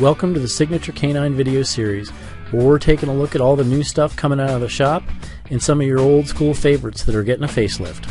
Welcome to the Signature Canine video series, where we're taking a look at all the new stuff coming out of the shop and some of your old school favorites that are getting a facelift.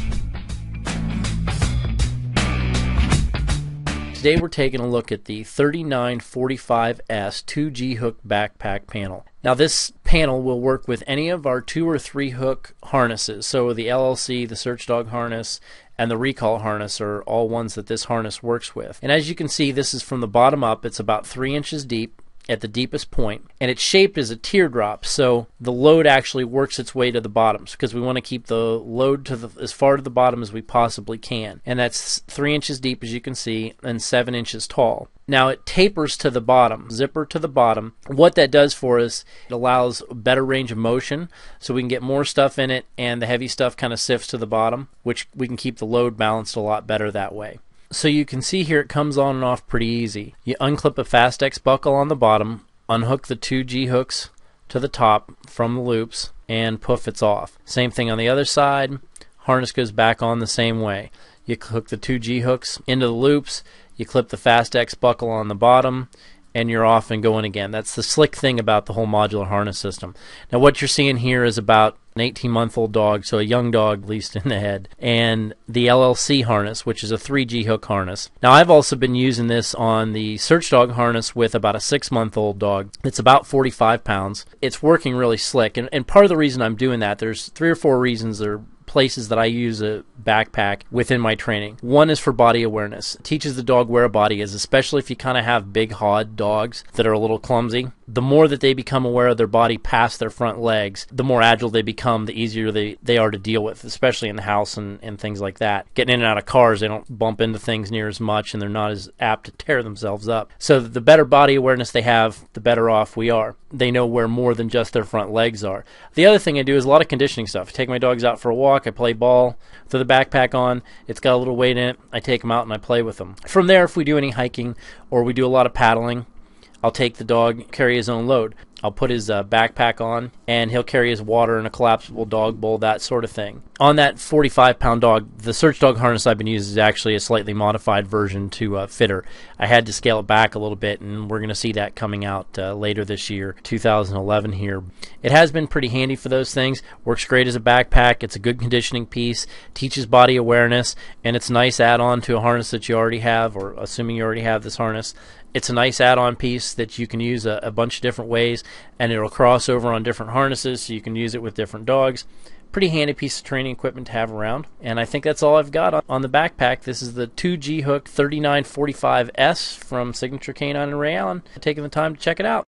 Today we're taking a look at the 3945S 2G hook backpack panel. Now this panel will work with any of our two or three hook harnesses. So the LLC, the search dog harness, and the recall harness are all ones that this harness works with. And as you can see, this is from the bottom up. It's about three inches deep at the deepest point, and it's shaped as a teardrop, so the load actually works its way to the bottoms because we want to keep the load to the, as far to the bottom as we possibly can, and that's three inches deep as you can see and seven inches tall. Now it tapers to the bottom, zipper to the bottom. What that does for us, it allows better range of motion so we can get more stuff in it and the heavy stuff kind of sifts to the bottom, which we can keep the load balanced a lot better that way. So you can see here it comes on and off pretty easy. You unclip a Fastex buckle on the bottom, unhook the two G hooks to the top from the loops, and poof, it's off. Same thing on the other side. Harness goes back on the same way. You hook the two G hooks into the loops, you clip the Fastex buckle on the bottom, and you're off and going again. That's the slick thing about the whole modular harness system. Now, what you're seeing here is about an 18 month old dog, so a young dog, at least in the head, and the LLC harness, which is a 3G hook harness. Now, I've also been using this on the search dog harness with about a six month old dog. It's about 45 pounds. It's working really slick. And, and part of the reason I'm doing that, there's three or four reasons or places that I use a backpack within my training. One is for body awareness. It teaches the dog where a body is, especially if you kind of have big hod dogs that are a little clumsy. The more that they become aware of their body past their front legs, the more agile they become, the easier they, they are to deal with, especially in the house and, and things like that. Getting in and out of cars, they don't bump into things near as much and they're not as apt to tear themselves up. So the better body awareness they have, the better off we are. They know where more than just their front legs are. The other thing I do is a lot of conditioning stuff. I take my dogs out for a walk, I play ball. So the backpack on. It's got a little weight in it. I take them out and I play with them. From there, if we do any hiking or we do a lot of paddling, I'll take the dog, carry his own load. I'll put his uh, backpack on, and he'll carry his water and a collapsible dog bowl, that sort of thing. On that 45 pound dog, the search dog harness I've been using is actually a slightly modified version to uh, fitter. I had to scale it back a little bit, and we're going to see that coming out uh, later this year, 2011 here. It has been pretty handy for those things. Works great as a backpack. It's a good conditioning piece, teaches body awareness, and it's a nice add on to a harness that you already have, or assuming you already have this harness. It's a nice add-on piece that you can use a, a bunch of different ways, and it'll cross over on different harnesses, so you can use it with different dogs pretty handy piece of training equipment to have around. And I think that's all I've got on the backpack. This is the 2G Hook 3945S from Signature Canine and Ray Allen. Taking the time to check it out.